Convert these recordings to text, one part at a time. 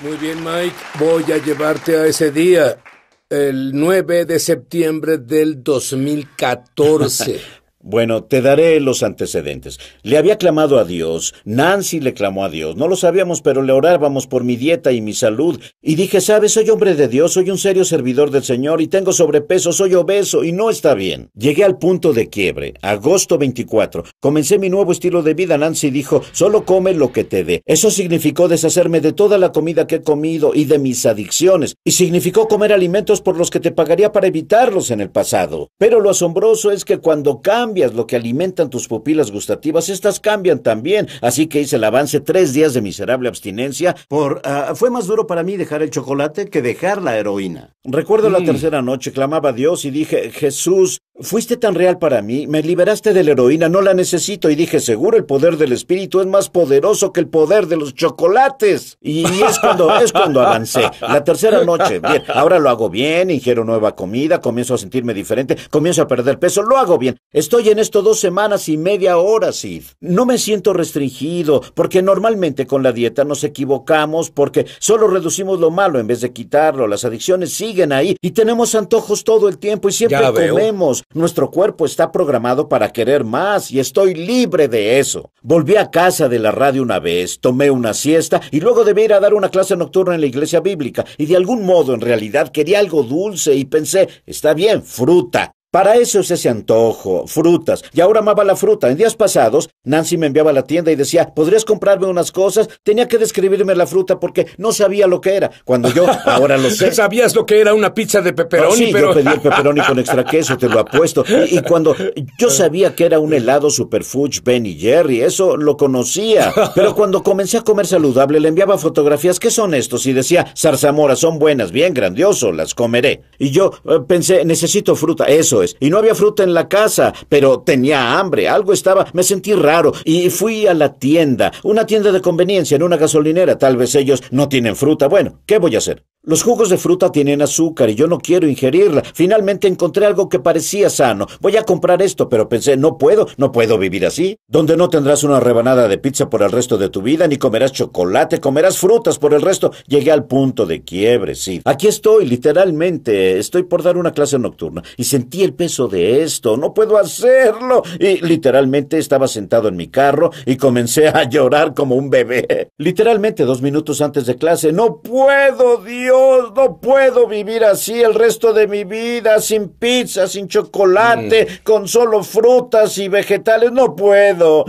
Muy bien, Mike. Voy a llevarte a ese día, el 9 de septiembre del 2014. Bueno, te daré los antecedentes. Le había clamado a Dios, Nancy le clamó a Dios, no lo sabíamos, pero le orábamos por mi dieta y mi salud, y dije, sabes, soy hombre de Dios, soy un serio servidor del Señor, y tengo sobrepeso, soy obeso, y no está bien. Llegué al punto de quiebre, agosto 24, comencé mi nuevo estilo de vida, Nancy dijo, solo come lo que te dé. Eso significó deshacerme de toda la comida que he comido y de mis adicciones, y significó comer alimentos por los que te pagaría para evitarlos en el pasado. Pero lo asombroso es que cuando cambia lo que alimentan tus pupilas gustativas, estas cambian también. Así que hice el avance tres días de miserable abstinencia. Por ah, fue más duro para mí dejar el chocolate que dejar la heroína. Recuerdo la mm. tercera noche, clamaba a Dios y dije, Jesús, Fuiste tan real para mí, me liberaste de la heroína, no la necesito y dije, seguro el poder del espíritu es más poderoso que el poder de los chocolates. Y es cuando, es cuando avancé. La tercera noche, bien, ahora lo hago bien, ingiero nueva comida, comienzo a sentirme diferente, comienzo a perder peso, lo hago bien. Estoy en esto dos semanas y media hora, Sid. No me siento restringido, porque normalmente con la dieta nos equivocamos, porque solo reducimos lo malo en vez de quitarlo, las adicciones siguen ahí y tenemos antojos todo el tiempo y siempre comemos nuestro cuerpo está programado para querer más y estoy libre de eso. Volví a casa de la radio una vez, tomé una siesta y luego debí ir a dar una clase nocturna en la iglesia bíblica y de algún modo en realidad quería algo dulce y pensé, está bien, fruta. Para eso es ese antojo, frutas. Y ahora amaba la fruta. En días pasados, Nancy me enviaba a la tienda y decía, ¿podrías comprarme unas cosas? Tenía que describirme la fruta porque no sabía lo que era. Cuando yo, ahora lo sé. ¿Sabías lo que era una pizza de pepperoni? Ah, sí, yo pedí el pepperoni con extra queso, te lo apuesto. Y, y cuando yo sabía que era un helado superfuge, Ben y Jerry, eso lo conocía. Pero cuando comencé a comer saludable, le enviaba fotografías, ¿qué son estos? Y decía, zarzamoras, son buenas, bien grandioso, las comeré. Y yo eh, pensé, necesito fruta, eso pues, y no había fruta en la casa, pero tenía hambre, algo estaba, me sentí raro, y fui a la tienda, una tienda de conveniencia, en una gasolinera, tal vez ellos no tienen fruta, bueno, ¿qué voy a hacer? Los jugos de fruta tienen azúcar y yo no quiero ingerirla. Finalmente encontré algo que parecía sano. Voy a comprar esto, pero pensé, no puedo, no puedo vivir así. Donde no tendrás una rebanada de pizza por el resto de tu vida, ni comerás chocolate, comerás frutas por el resto. Llegué al punto de quiebre, sí. Aquí estoy, literalmente. Estoy por dar una clase nocturna y sentí el peso de esto, no puedo hacerlo. Y literalmente estaba sentado en mi carro y comencé a llorar como un bebé. Literalmente dos minutos antes de clase, no puedo, Dios, no puedo vivir así el resto de mi vida, sin pizza, sin chocolate, mm. con solo frutas y vegetales, no puedo.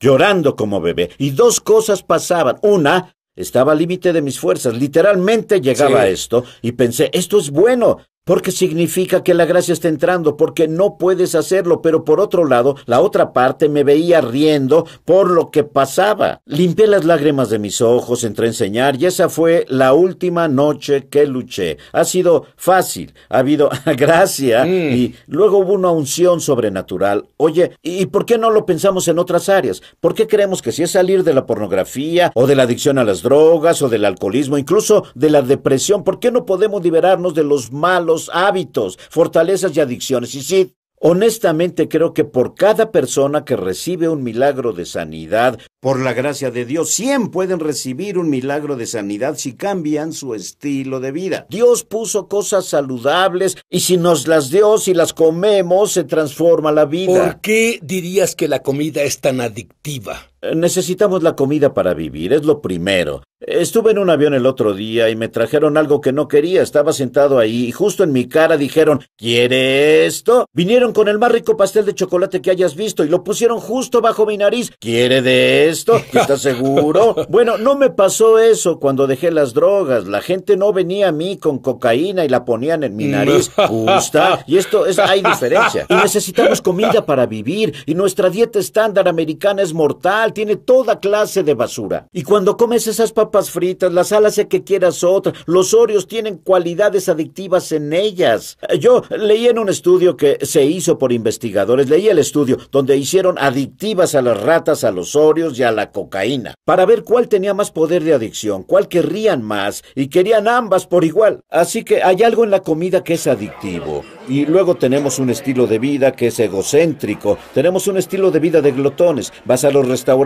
Llorando como bebé. Y dos cosas pasaban. Una, estaba al límite de mis fuerzas, literalmente llegaba a esto y pensé, esto es bueno, porque significa que la gracia está entrando, porque no puedes hacerlo, pero por otro lado, la otra parte me veía riendo por lo que pasaba. Limpié las lágrimas de mis ojos, entré a enseñar y esa fue la última noche que luché. Ha sido fácil, ha habido gracia mm. y luego hubo una unción sobrenatural. Oye, ¿y por qué no lo pensamos en otras áreas? ¿Por qué creemos que si es salir de la pornografía o de la adicción a las drogas o del alcoholismo, incluso de la depresión, ¿por qué no podemos liberarnos de los malos hábitos, fortalezas y adicciones. Y sí, honestamente creo que por cada persona que recibe un milagro de sanidad, por la gracia de Dios, 100 pueden recibir un milagro de sanidad si cambian su estilo de vida. Dios puso cosas saludables y si nos las dio, si las comemos, se transforma la vida. ¿Por qué dirías que la comida es tan adictiva? Necesitamos la comida para vivir, es lo primero. Estuve en un avión el otro día y me trajeron algo que no quería. Estaba sentado ahí y justo en mi cara dijeron, ¿quiere esto? Vinieron con el más rico pastel de chocolate que hayas visto y lo pusieron justo bajo mi nariz. ¿Quiere de esto? ¿Estás seguro? Bueno, no me pasó eso cuando dejé las drogas. La gente no venía a mí con cocaína y la ponían en mi nariz. Gusta. Y esto es, hay diferencia. Y necesitamos comida para vivir y nuestra dieta estándar americana es mortal tiene toda clase de basura. Y cuando comes esas papas fritas, las alas que quieras otra, los óreos tienen cualidades adictivas en ellas. Eh, yo leí en un estudio que se hizo por investigadores, leí el estudio donde hicieron adictivas a las ratas, a los óreos y a la cocaína, para ver cuál tenía más poder de adicción, cuál querrían más y querían ambas por igual. Así que hay algo en la comida que es adictivo. Y luego tenemos un estilo de vida que es egocéntrico, tenemos un estilo de vida de glotones, vas a los restaurantes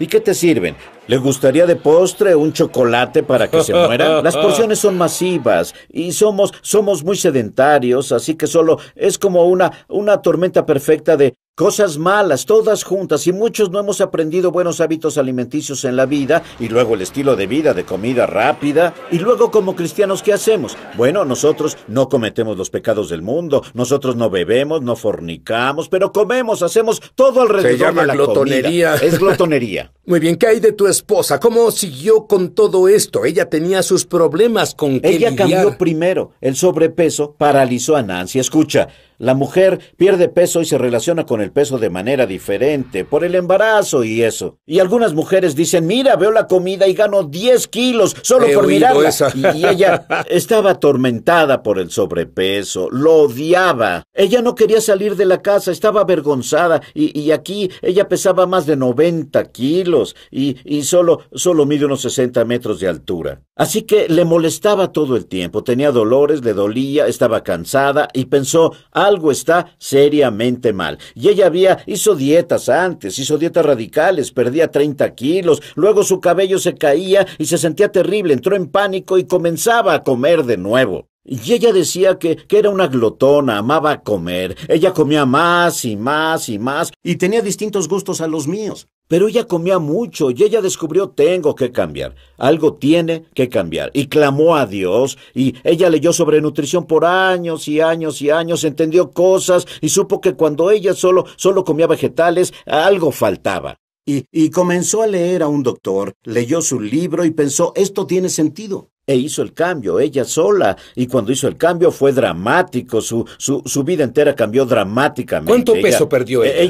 y ¿qué te sirven? ¿Le gustaría de postre un chocolate para que se muera? Las porciones son masivas y somos, somos muy sedentarios, así que solo es como una, una tormenta perfecta de Cosas malas, todas juntas, y muchos no hemos aprendido buenos hábitos alimenticios en la vida, y luego el estilo de vida de comida rápida, y luego como cristianos, ¿qué hacemos? Bueno, nosotros no cometemos los pecados del mundo, nosotros no bebemos, no fornicamos, pero comemos, hacemos todo alrededor Se llama de la glotonería. Es glotonería. Muy bien, ¿qué hay de tu esposa? ¿Cómo siguió con todo esto? Ella tenía sus problemas con que Ella cambió primero. El sobrepeso paralizó a Nancy. Escucha, la mujer pierde peso y se relaciona con el el peso de manera diferente, por el embarazo y eso. Y algunas mujeres dicen, mira, veo la comida y gano 10 kilos solo por mirarla. Y ella estaba atormentada por el sobrepeso, lo odiaba. Ella no quería salir de la casa, estaba avergonzada. Y, aquí ella pesaba más de 90 kilos y, solo, solo mide unos 60 metros de altura. Así que le molestaba todo el tiempo, tenía dolores, le dolía, estaba cansada y pensó, algo está seriamente mal. Y ella había, hizo dietas antes, hizo dietas radicales, perdía 30 kilos, luego su cabello se caía y se sentía terrible, entró en pánico y comenzaba a comer de nuevo. Y ella decía que, era una glotona, amaba comer, ella comía más y más y más, y tenía distintos gustos a los míos. Pero ella comía mucho y ella descubrió tengo que cambiar, algo tiene que cambiar, y clamó a Dios, y ella leyó sobre nutrición por años y años y años, entendió cosas, y supo que cuando ella solo, solo comía vegetales, algo faltaba. y comenzó a leer a un doctor, leyó su libro y pensó, esto tiene sentido. E hizo el cambio, ella sola. Y cuando hizo el cambio fue dramático, su, su, vida entera cambió dramáticamente. ¿Cuánto peso perdió e, ella?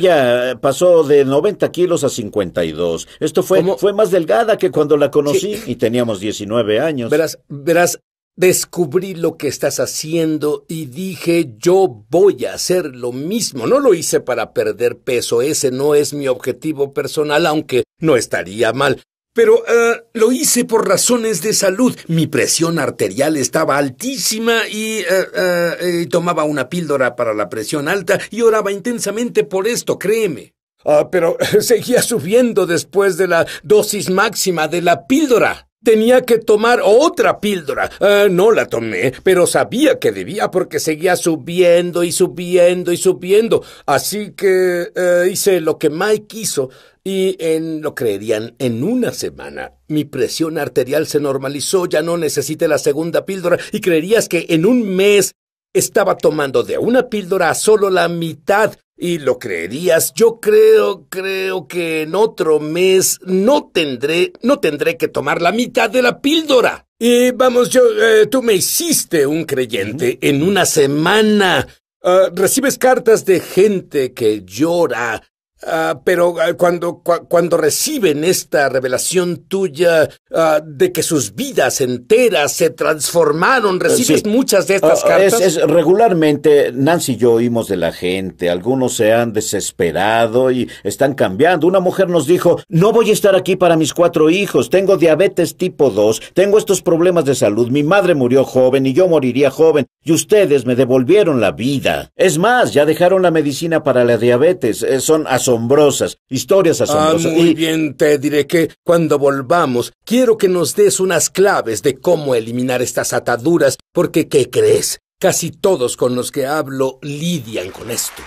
Ella pasó de 90 kilos a 52. Esto fue, fue más delgada que cuando la conocí y teníamos 19 años. Verás, verás, descubrí lo que estás haciendo y dije yo voy a hacer lo mismo. No lo hice para perder peso, ese no es mi objetivo personal, aunque no estaría mal. Pero eh, lo hice por razones de salud. Mi presión arterial estaba altísima eh, eh, y, tomaba una píldora para la presión alta y oraba intensamente por esto, créeme. Ah, pero seguía subiendo después de la dosis máxima de la píldora. Tenía que tomar otra píldora. no la tomé, pero sabía que debía porque seguía subiendo y subiendo y subiendo. Así que hice lo que Mike quiso y en, lo creerían, en una semana. Mi presión arterial se normalizó, ya no necesité la segunda píldora y creerías que en un mes estaba tomando de una píldora a solo la mitad y lo creerías. Yo creo, creo que en otro mes no tendré, no tendré que tomar la mitad de la píldora. Y vamos, yo, eh, tú me hiciste un creyente en una semana. Ah, recibes cartas de gente que llora Ah, pero ah, cuando, cuando reciben esta revelación tuya ah, de que sus vidas enteras se transformaron, eh, recibes muchas de estas cartas. Es, regularmente Nancy y yo oímos de la gente, algunos se han desesperado y están cambiando. Una mujer nos dijo, no voy a estar aquí para mis cuatro hijos, tengo diabetes tipo 2, tengo estos problemas de salud, mi madre murió joven y yo moriría joven, y ustedes me devolvieron la vida. Es más, ya dejaron la medicina para la diabetes, eh, son asociados asombrosas, historias ah, asombrosas. muy bien, te diré que cuando volvamos, quiero que nos des unas claves de cómo eliminar estas ataduras, porque ¿qué crees? Casi todos con los que hablo lidian con esto.